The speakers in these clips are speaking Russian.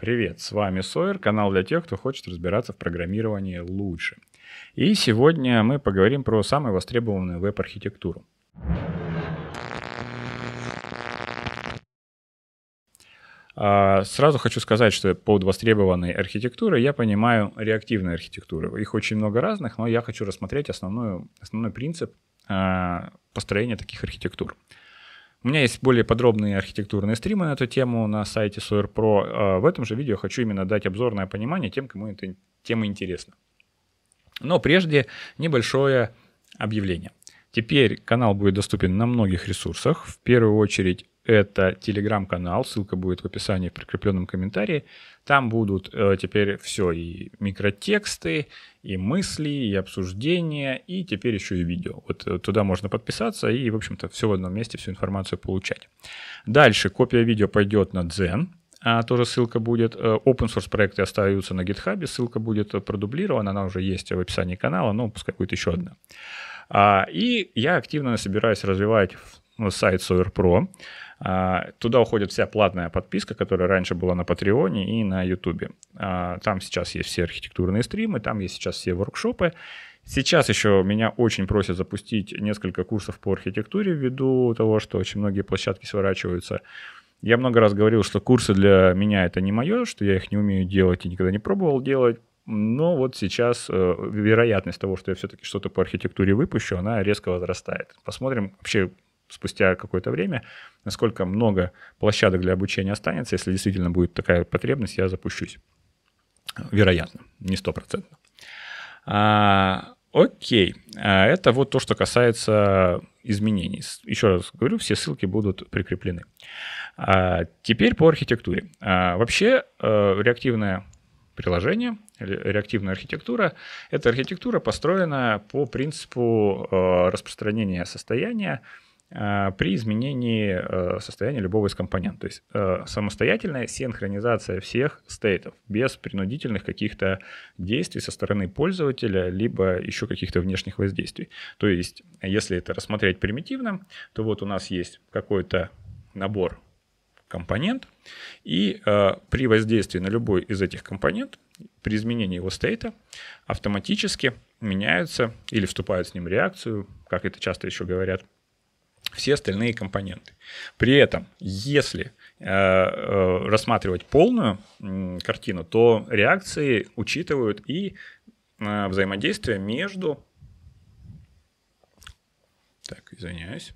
Привет, с вами Сойер, канал для тех, кто хочет разбираться в программировании лучше. И сегодня мы поговорим про самую востребованную веб-архитектуру. А, сразу хочу сказать, что под востребованной архитектурой я понимаю реактивные архитектуры. Их очень много разных, но я хочу рассмотреть основную, основной принцип а, построения таких архитектур. У меня есть более подробные архитектурные стримы на эту тему на сайте Sawyer Pro. А в этом же видео хочу именно дать обзорное понимание тем, кому эта тема интересна. Но прежде небольшое объявление. Теперь канал будет доступен на многих ресурсах. В первую очередь это телеграм-канал, ссылка будет в описании в прикрепленном комментарии. Там будут э, теперь все и микротексты, и мысли, и обсуждения, и теперь еще и видео. Вот э, туда можно подписаться и, в общем-то, все в одном месте, всю информацию получать. Дальше копия видео пойдет на Zen. А, тоже ссылка будет. Э, open source проекты остаются на GitHub, ссылка будет э, продублирована, она уже есть в описании канала, но пускай будет еще одна. А, и я активно собираюсь развивать сайт Pro. А, туда уходит вся платная подписка, которая раньше была на Патреоне и на Ютубе. А, там сейчас есть все архитектурные стримы, там есть сейчас все воркшопы. Сейчас еще меня очень просят запустить несколько курсов по архитектуре ввиду того, что очень многие площадки сворачиваются. Я много раз говорил, что курсы для меня это не мое, что я их не умею делать и никогда не пробовал делать. Но вот сейчас э, вероятность того, что я все-таки что-то по архитектуре выпущу, она резко возрастает. Посмотрим вообще, спустя какое-то время, насколько много площадок для обучения останется. Если действительно будет такая потребность, я запущусь. Вероятно, не стопроцентно. А, окей, а это вот то, что касается изменений. Еще раз говорю, все ссылки будут прикреплены. А, теперь по архитектуре. А, вообще а, реактивное приложение, реактивная архитектура. это архитектура построена по принципу э, распространения состояния Э, при изменении э, состояния любого из компонентов. То есть э, самостоятельная синхронизация всех стейтов без принудительных каких-то действий со стороны пользователя, либо еще каких-то внешних воздействий. То есть, если это рассмотреть примитивно, то вот у нас есть какой-то набор компонент, и при воздействии на любой из этих компонентов при изменении его стейта, автоматически меняются или вступают с ним в реакцию, как это часто еще говорят, все остальные компоненты. При этом, если э, э, рассматривать полную картину, то реакции учитывают и э, взаимодействие между... Так, извиняюсь.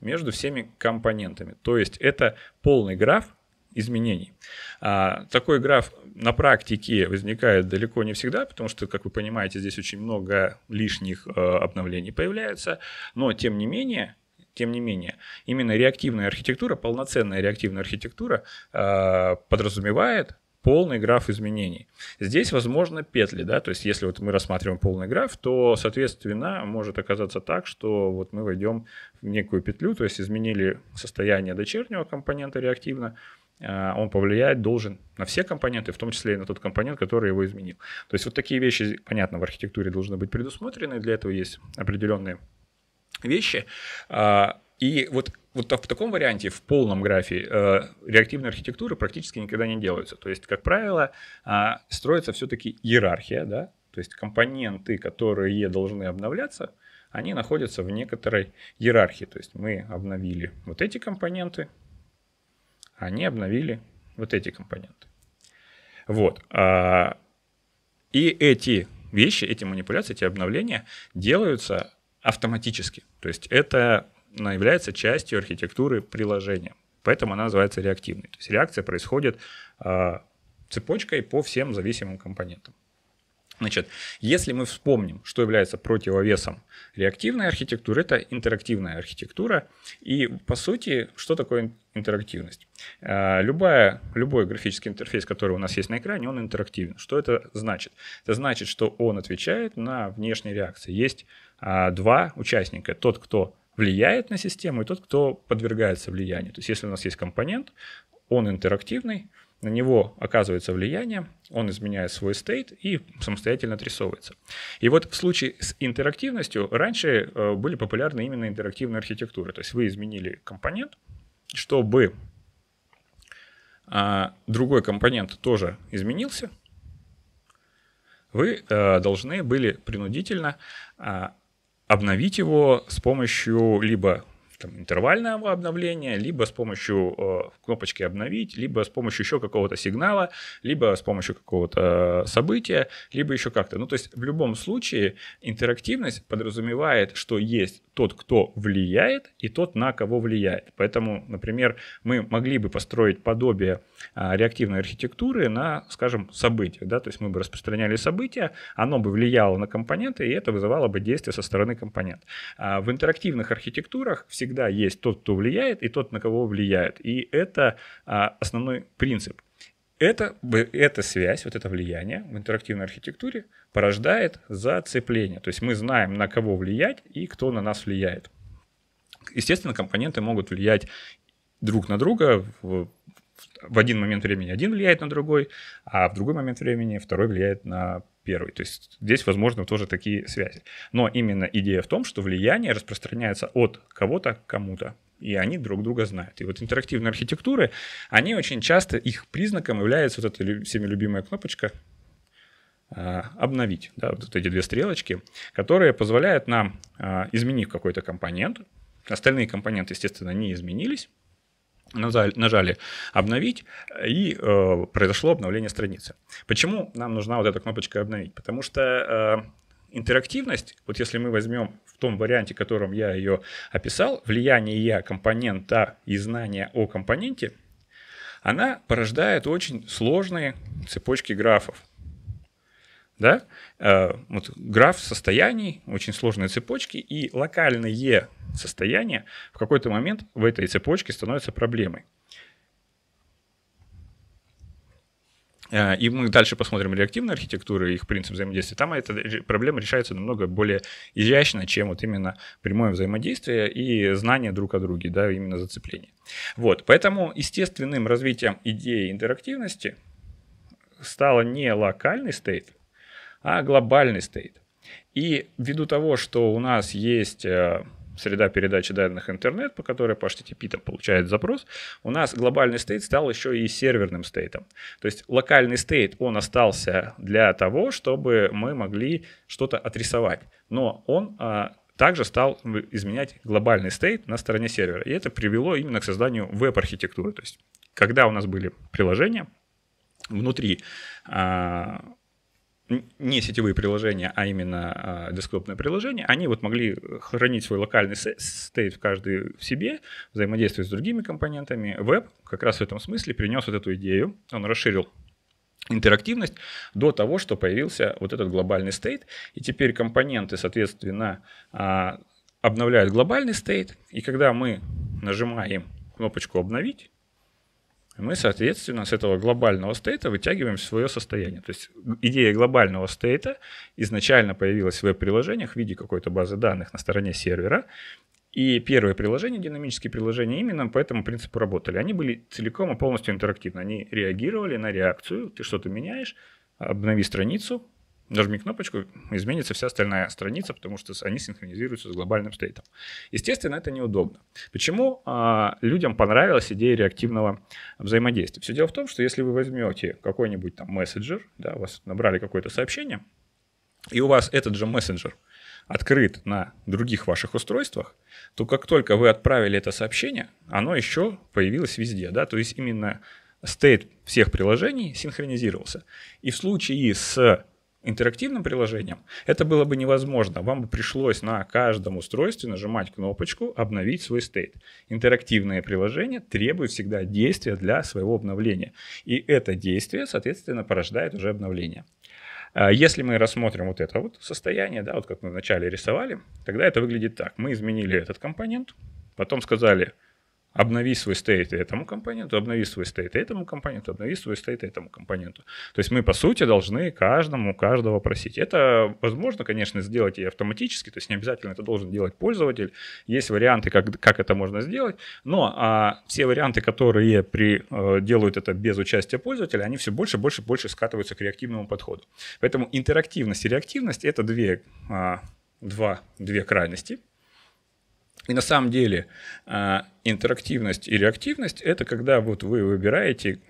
Между всеми компонентами. То есть это полный граф изменений. А, такой граф на практике возникает далеко не всегда, потому что, как вы понимаете, здесь очень много лишних обновлений появляется, но тем не менее тем не менее, именно реактивная архитектура, полноценная реактивная архитектура э, подразумевает полный граф изменений. Здесь возможно петли, да, то есть если вот мы рассматриваем полный граф, то, соответственно, может оказаться так, что вот мы войдем в некую петлю, то есть изменили состояние дочернего компонента реактивно, э, он повлияет, должен на все компоненты, в том числе и на тот компонент, который его изменил. То есть вот такие вещи, понятно, в архитектуре должны быть предусмотрены, для этого есть определенные вещи. А, и вот вот в таком варианте, в полном графе, э, реактивные архитектуры практически никогда не делаются. То есть, как правило, э, строится все-таки иерархия, да, то есть компоненты, которые должны обновляться, они находятся в некоторой иерархии. То есть мы обновили вот эти компоненты, они обновили вот эти компоненты. Вот. Э, и эти вещи, эти манипуляции, эти обновления делаются автоматически. То есть это она ну, является частью архитектуры приложения. Поэтому она называется реактивной. То есть реакция происходит а, цепочкой по всем зависимым компонентам. Значит, если мы вспомним, что является противовесом реактивной архитектуры, это интерактивная архитектура. И, по сути, что такое интерактивность? Э, любая, любой графический интерфейс, который у нас есть на экране, он интерактивен. Что это значит? Это значит, что он отвечает на внешние реакции. Есть а, два участника. Тот, кто влияет на систему, и тот, кто подвергается влиянию. То есть, если у нас есть компонент, он интерактивный, на него оказывается влияние, он изменяет свой стейт и самостоятельно отрисовывается. И вот в случае с интерактивностью раньше э, были популярны именно интерактивные архитектуры. То есть вы изменили компонент, чтобы а, другой компонент тоже изменился, вы э, должны были принудительно а, обновить его с помощью либо там, интервальное обновление, либо с помощью э, кнопочки обновить, либо с помощью еще какого-то сигнала, либо с помощью какого-то э, события, либо еще как-то. Ну, то есть в любом случае интерактивность подразумевает, что есть тот, кто влияет, и тот, на кого влияет. Поэтому, например, мы могли бы построить подобие э, реактивной архитектуры на, скажем, события. Да? То есть мы бы распространяли события, оно бы влияло на компоненты, и это вызывало бы действие со стороны компонент. А в интерактивных архитектурах всегда всегда есть тот, кто влияет, и тот, на кого влияет, И это а, основной принцип. Это, эта связь, вот это влияние в интерактивной архитектуре порождает зацепление. То есть мы знаем, на кого влиять и кто на нас влияет. Естественно, компоненты могут влиять друг на друга в, в один момент времени один влияет на другой, а в другой момент времени второй влияет на первый. То есть здесь, возможно, тоже такие связи. Но именно идея в том, что влияние распространяется от кого-то к кому-то и они друг друга знают. И вот интерактивные архитектуры, они очень часто, их признаком является вот эта всеми любимая кнопочка а, обновить, да, вот эти две стрелочки, которые позволяют нам, а, изменив какой-то компонент, остальные компоненты, естественно, не изменились, нажали, обновить, и э, произошло обновление страницы. Почему нам нужна вот эта кнопочка обновить? Потому что э, интерактивность, вот если мы возьмем в том варианте, которым я ее описал, влияние я компонента и знания о компоненте, она порождает очень сложные цепочки графов да, э, вот граф состояний, очень сложные цепочки, и локальные состояния в какой-то момент в этой цепочке становятся проблемой. Э, и мы дальше посмотрим реактивные архитектуры и их принцип взаимодействия. Там эта проблема решается намного более изящно, чем вот именно прямое взаимодействие и знание друг о друге, да, именно зацепление. Вот, поэтому естественным развитием идеи интерактивности стало не локальный стейт, а глобальный стейт. И ввиду того, что у нас есть э, среда передачи данных интернет, по которой по HTTP там получает запрос, у нас глобальный стейт стал еще и серверным стейтом. То есть локальный стейт, он остался для того, чтобы мы могли что-то отрисовать. Но он э, также стал изменять глобальный стейт на стороне сервера. И это привело именно к созданию веб-архитектуры. То есть когда у нас были приложения, внутри э, не сетевые приложения, а именно э, десктопные приложения, они вот могли э, хранить свой локальный стейт в каждый в себе, взаимодействовать с другими компонентами. Веб как раз в этом смысле принес вот эту идею, он расширил интерактивность до того, что появился вот этот глобальный стейт, и теперь компоненты, соответственно, э, обновляют глобальный стейт, и когда мы нажимаем кнопочку «Обновить», мы, соответственно, с этого глобального стейта вытягиваем свое состояние. То есть идея глобального стейта изначально появилась в веб-приложениях в виде какой-то базы данных на стороне сервера, и первые приложения, динамические приложения, именно по этому принципу работали. Они были целиком и полностью интерактивны. Они реагировали на реакцию. Ты что-то меняешь, обнови страницу, нажми кнопочку, изменится вся остальная страница, потому что они синхронизируются с глобальным стейтом. Естественно, это неудобно. Почему а, людям понравилась идея реактивного взаимодействия? Все дело в том, что если вы возьмете какой-нибудь там мессенджер, да, у вас набрали какое-то сообщение, и у вас этот же мессенджер открыт на других ваших устройствах, то как только вы отправили это сообщение, оно еще появилось везде, да, то есть именно стейт всех приложений синхронизировался. И в случае с интерактивным приложением, это было бы невозможно. Вам бы пришлось на каждом устройстве нажимать кнопочку «Обновить свой стейт». Интерактивное приложение требует всегда действия для своего обновления. И это действие, соответственно, порождает уже обновление. А если мы рассмотрим вот это вот состояние, да, вот как мы вначале рисовали, тогда это выглядит так. Мы изменили этот компонент, потом сказали – Обнови свой стейт этому компоненту, обнови свой стейт этому компоненту, обнови свой стейт этому компоненту. То есть мы, по сути, должны каждому, каждого просить. Это возможно, конечно, сделать и автоматически, то есть не обязательно это должен делать пользователь. Есть варианты, как, как это можно сделать, но а, все варианты, которые при, э, делают это без участия пользователя, они все больше, больше, больше скатываются к реактивному подходу. Поэтому интерактивность и реактивность — это две, а, два, две крайности — и на самом деле а, интерактивность и реактивность – это когда вот вы выбираете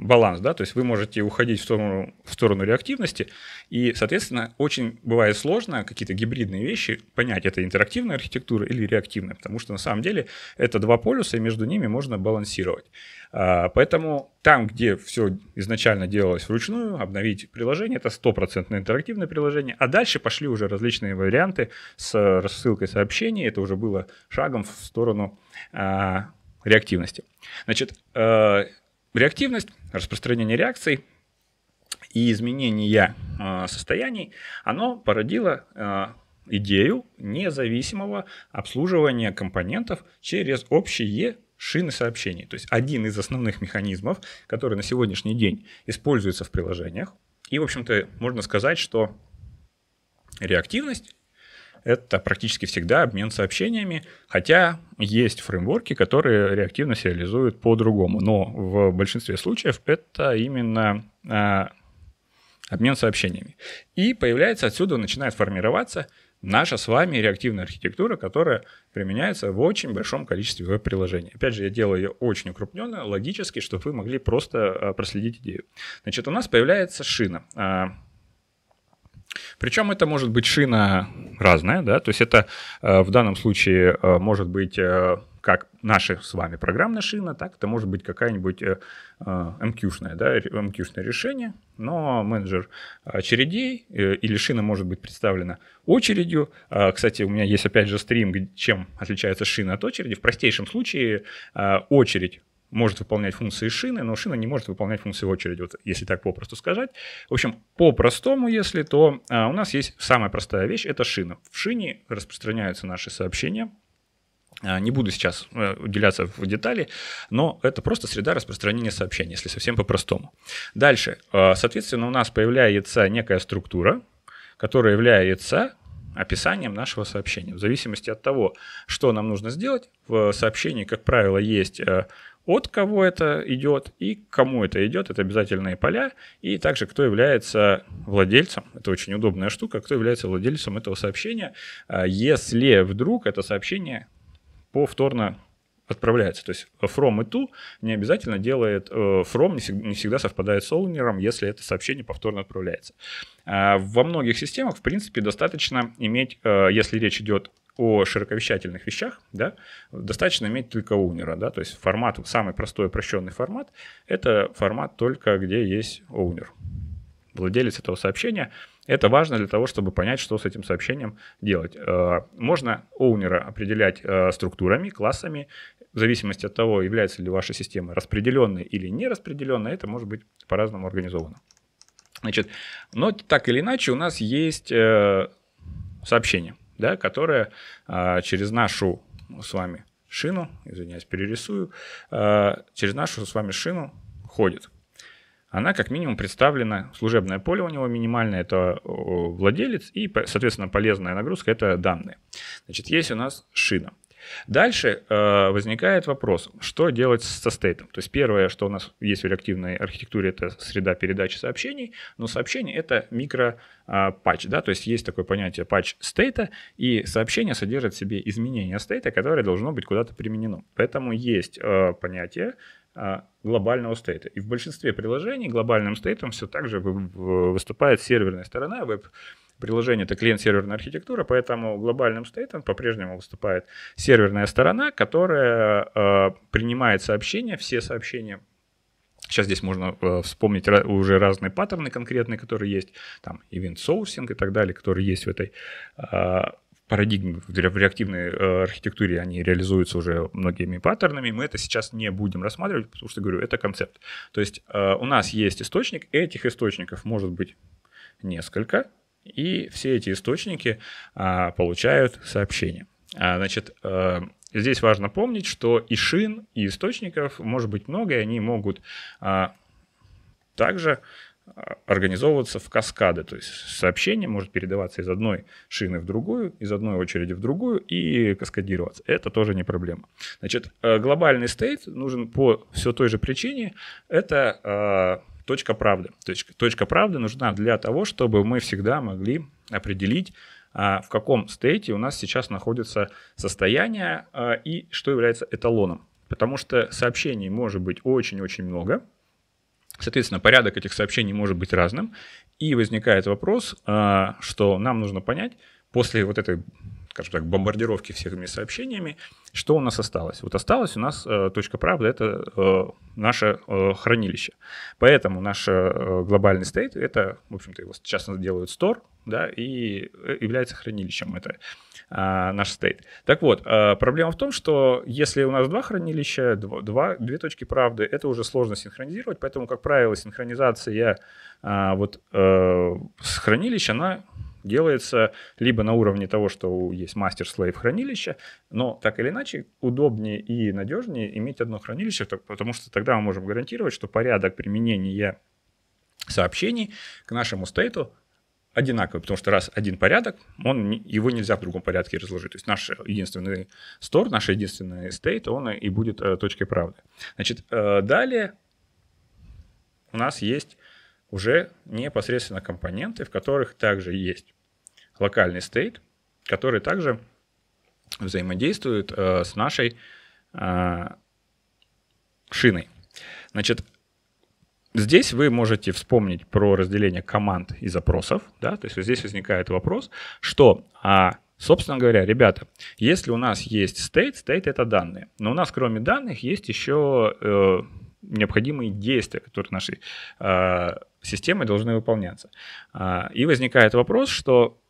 баланс, да, то есть вы можете уходить в сторону, в сторону реактивности, и, соответственно, очень бывает сложно какие-то гибридные вещи понять, это интерактивная архитектура или реактивная, потому что на самом деле это два полюса, и между ними можно балансировать. А, поэтому там, где все изначально делалось вручную, обновить приложение, это стопроцентное интерактивное приложение, а дальше пошли уже различные варианты с рассылкой сообщений, это уже было шагом в сторону а, реактивности. Значит, э, реактивность, распространение реакций и изменение а, состояний, оно породило а, идею независимого обслуживания компонентов через общие шины сообщений. То есть один из основных механизмов, который на сегодняшний день используется в приложениях. И, в общем-то, можно сказать, что реактивность это практически всегда обмен сообщениями, хотя есть фреймворки, которые реактивно сериализуют по-другому, но в большинстве случаев это именно э, обмен сообщениями. И появляется отсюда, начинает формироваться наша с вами реактивная архитектура, которая применяется в очень большом количестве веб-приложений. Опять же, я делаю ее очень укрупненно, логически, чтобы вы могли просто а, проследить идею. Значит, у нас появляется шина а, причем это может быть шина разная, да, то есть это э, в данном случае э, может быть э, как наша с вами программная шина, так это может быть какая-нибудь MQ-шная, эм да, MQ-шное эм решение, но менеджер очередей или шина может быть представлена очередью. Кстати, у меня есть опять же стрим, чем отличается шина от очереди. В простейшем случае очередь может выполнять функции шины, но шина не может выполнять функции очереди, вот если так попросту сказать. В общем, по-простому, если то, а, у нас есть самая простая вещь – это шина. В шине распространяются наши сообщения, а, не буду сейчас э, уделяться в детали, но это просто среда распространения сообщений, если совсем по-простому. Дальше. А, соответственно, у нас появляется некая структура, которая является описанием нашего сообщения. В зависимости от того, что нам нужно сделать, в сообщении, как правило, есть э, от кого это идет и кому это идет, это обязательные поля, и также кто является владельцем, это очень удобная штука, кто является владельцем этого сообщения, а если вдруг это сообщение повторно отправляется. То есть from и to не обязательно делает, э, from не всегда совпадает с owner, если это сообщение повторно отправляется. А во многих системах, в принципе, достаточно иметь, э, если речь идет о широковещательных вещах, да, достаточно иметь только оунера, да, то есть формат, самый простой упрощенный формат, это формат только где есть оунер, владелец этого сообщения. Это важно для того, чтобы понять, что с этим сообщением делать. Э, можно оунера определять э, структурами, классами, в зависимости от того, является ли ваша система распределенной или не распределенной, это может быть по-разному организовано. Значит, но так или иначе у нас есть э, сообщение да, которая а, через нашу с вами шину, извиняюсь, перерисую, а, через нашу с вами шину ходит. Она как минимум представлена, служебное поле у него минимальное, это владелец, и, соответственно, полезная нагрузка – это данные. Значит, есть у нас шина. Дальше э, возникает вопрос, что делать со стейтом. То есть первое, что у нас есть в реактивной архитектуре, это среда передачи сообщений, но сообщение это микро э, патч, да, то есть есть такое понятие патч стейта, и сообщение содержит в себе изменение стейта, которое должно быть куда-то применено. Поэтому есть э, понятие а, глобального стейта. И в большинстве приложений глобальным стейтом все так же выступает серверная сторона, веб приложение — это клиент-серверная архитектура, поэтому глобальным стейтом по-прежнему выступает серверная сторона, которая э, принимает сообщения, все сообщения Сейчас здесь можно э, вспомнить уже разные паттерны конкретные, которые есть, там, event соусинг и так далее, которые есть в этой э, парадигме, в реактивной э, архитектуре, они реализуются уже многими паттернами. Мы это сейчас не будем рассматривать, потому что, говорю, это концепт. То есть э, у нас есть источник, этих источников может быть несколько, и все эти источники а, получают сообщение. А, значит, э, здесь важно помнить, что и шин, и источников может быть много, и они могут а, также а, организовываться в каскады. То есть сообщение может передаваться из одной шины в другую, из одной очереди в другую и каскадироваться. Это тоже не проблема. Значит, э, глобальный стейт нужен по все той же причине. Это а, точка правды. Точка, точка правды нужна для того, чтобы мы всегда могли определить, а, в каком стейте у нас сейчас находится состояние а, и что является эталоном. Потому что сообщений может быть очень-очень много. Соответственно, порядок этих сообщений может быть разным. И возникает вопрос, а, что нам нужно понять после вот этой, скажем так, бомбардировки всеми сообщениями, что у нас осталось? Вот осталось у нас э, точка правды, это э, наше э, хранилище. Поэтому наш э, глобальный стейт, это, в общем-то, его сейчас делают стор, да, и э, является хранилищем это э, а, наш стейт. Так вот, э, проблема в том, что если у нас два хранилища, два, два, две точки правды, это уже сложно синхронизировать, поэтому, как правило, синхронизация э, вот э, с хранилища, она делается либо на уровне того, что есть мастер-слейв хранилища, но так или иначе удобнее и надежнее иметь одно хранилище, потому что тогда мы можем гарантировать, что порядок применения сообщений к нашему стейту одинаковый, потому что раз один порядок, он, его нельзя в другом порядке разложить. То есть наш единственный стор, наш единственный стейт, он и будет э, точкой правды. Значит, э, далее у нас есть уже непосредственно компоненты, в которых также есть локальный стейт, который также взаимодействует э, с нашей э, шиной. Значит, Здесь вы можете вспомнить про разделение команд и запросов. Да? То есть здесь возникает вопрос, что, а, собственно говоря, ребята, если у нас есть стейт, стейт это данные. Но у нас кроме данных есть еще э, необходимые действия, которые наши э, Системы должны выполняться. А, и возникает вопрос, что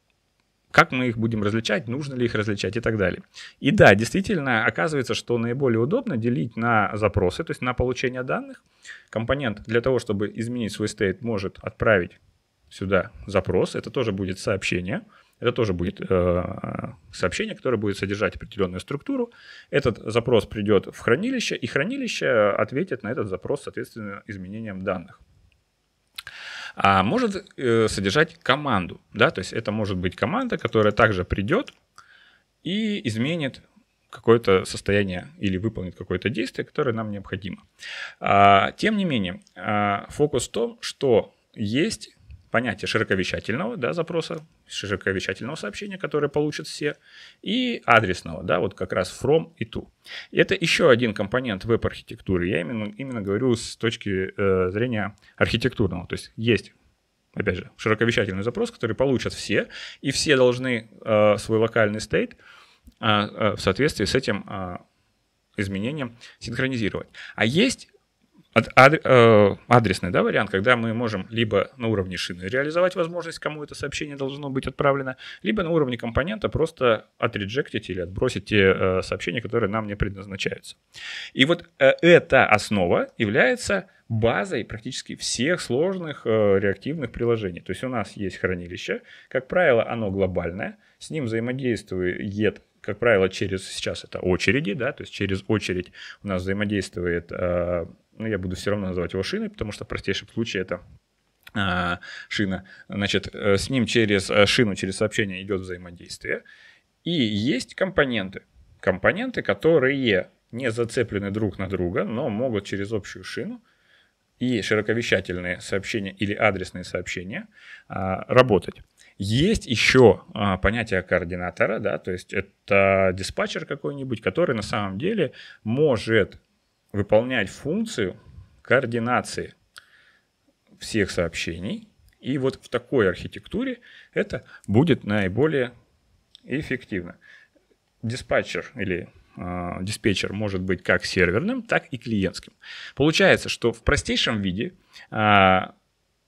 как мы их будем различать, нужно ли их различать и так далее. И да, действительно, оказывается, что наиболее удобно делить на запросы, то есть на получение данных. Компонент для того, чтобы изменить свой стейт, может отправить сюда запрос, это тоже будет сообщение, это тоже будет э, э сообщение, которое будет содержать определенную структуру. Этот запрос придет в хранилище, и хранилище ответит на этот запрос, соответственно, изменением данных а может э, содержать команду, да, то есть это может быть команда, которая также придет и изменит какое-то состояние или выполнит какое-то действие, которое нам необходимо. А, тем не менее, а, фокус в том, что есть понятие широковещательного да, запроса, широковещательного сообщения, которое получат все, и адресного, да, вот как раз from и to. И это еще один компонент веб-архитектуры. Я именно, именно говорю с точки э, зрения архитектурного. То есть есть опять же, широковещательный запрос, который получат все, и все должны э, свой локальный стейт э, э в соответствии с этим э, изменением синхронизировать. А есть Э, адресный да, вариант, когда мы можем либо на уровне шины реализовать возможность, кому это сообщение должно быть отправлено, либо на уровне компонента просто отреджектить или отбросить те э, сообщения, которые нам не предназначаются. И вот э, эта основа является базой практически всех сложных э, реактивных приложений. То есть у нас есть хранилище, как правило, оно глобальное, с ним взаимодействует как правило, через сейчас это очереди, да, то есть через очередь у нас взаимодействует э, ну, я буду все равно называть его шиной, потому что в простейшем случае это э, шина. Значит, э, с ним через э, шину, через сообщение идет взаимодействие. И есть компоненты. Компоненты, которые не зацеплены друг на друга, но могут через общую шину и широковещательные сообщения или адресные сообщения а, работать. Есть еще а, понятие координатора, да, то есть это диспатчер какой-нибудь, который на самом деле может выполнять функцию координации всех сообщений. И вот в такой архитектуре это будет наиболее эффективно. Диспатчер или э, диспетчер может быть как серверным, так и клиентским. Получается, что в простейшем виде э,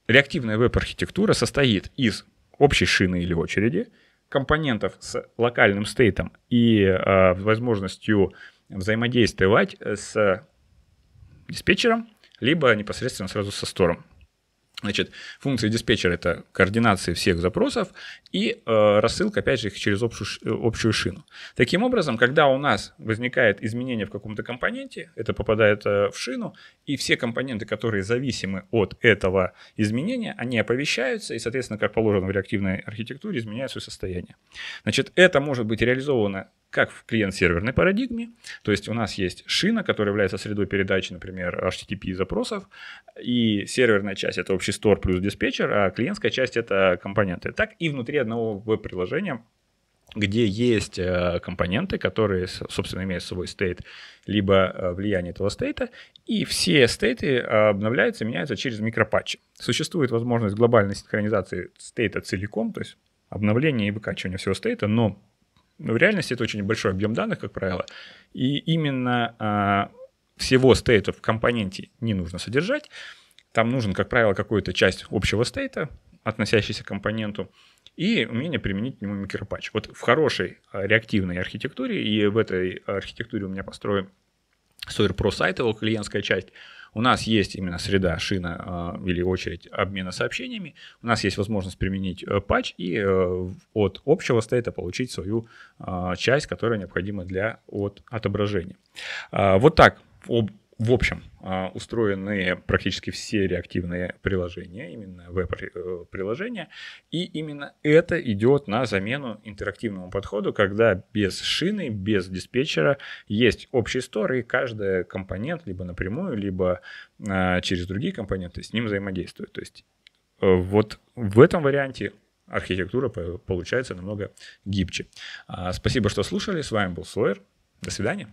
реактивная веб-архитектура состоит из общей шины или очереди, компонентов с локальным стейтом и э, возможностью взаимодействовать с диспетчером, либо непосредственно сразу со стором. Значит, функции диспетчера – это координации всех запросов и э, рассылка, опять же, их через общую, э, общую шину. Таким образом, когда у нас возникает изменение в каком-то компоненте, это попадает э, в шину, и все компоненты, которые зависимы от этого изменения, они оповещаются и, соответственно, как положено в реактивной архитектуре, изменяют свое состояние. Значит, это может быть реализовано как в клиент-серверной парадигме. То есть у нас есть шина, которая является средой передачи, например, HTTP запросов, и серверная часть это общий стор плюс диспетчер, а клиентская часть это компоненты. Так и внутри одного веб-приложения где есть э, компоненты, которые, собственно, имеют свой стейт, либо э, влияние этого стейта, и все стейты обновляются, меняются через микропатчи. Существует возможность глобальной синхронизации стейта целиком, то есть обновление и выкачивание всего стейта, но но ну, в реальности это очень большой объем данных, как правило. И именно а, всего стейта в компоненте не нужно содержать. Там нужен, как правило, какую-то часть общего стейта, относящийся к компоненту, и умение применить к нему микропатч. Вот в хорошей а, реактивной архитектуре, и в этой архитектуре у меня построен Sawyer Pro сайт, его клиентская часть – у нас есть именно среда, шина а, или очередь обмена сообщениями. У нас есть возможность применить э, патч и э, от общего стейта получить свою а, часть, которая необходима для от отображения. А, вот так об в общем, а, устроены практически все реактивные приложения, именно веб-приложения, и именно это идет на замену интерактивному подходу, когда без шины, без диспетчера есть общий стор, и каждый компонент либо напрямую, либо а, через другие компоненты с ним взаимодействует. То есть э, вот в этом варианте архитектура получается намного гибче. А, спасибо, что слушали. С вами был Сойер. До свидания.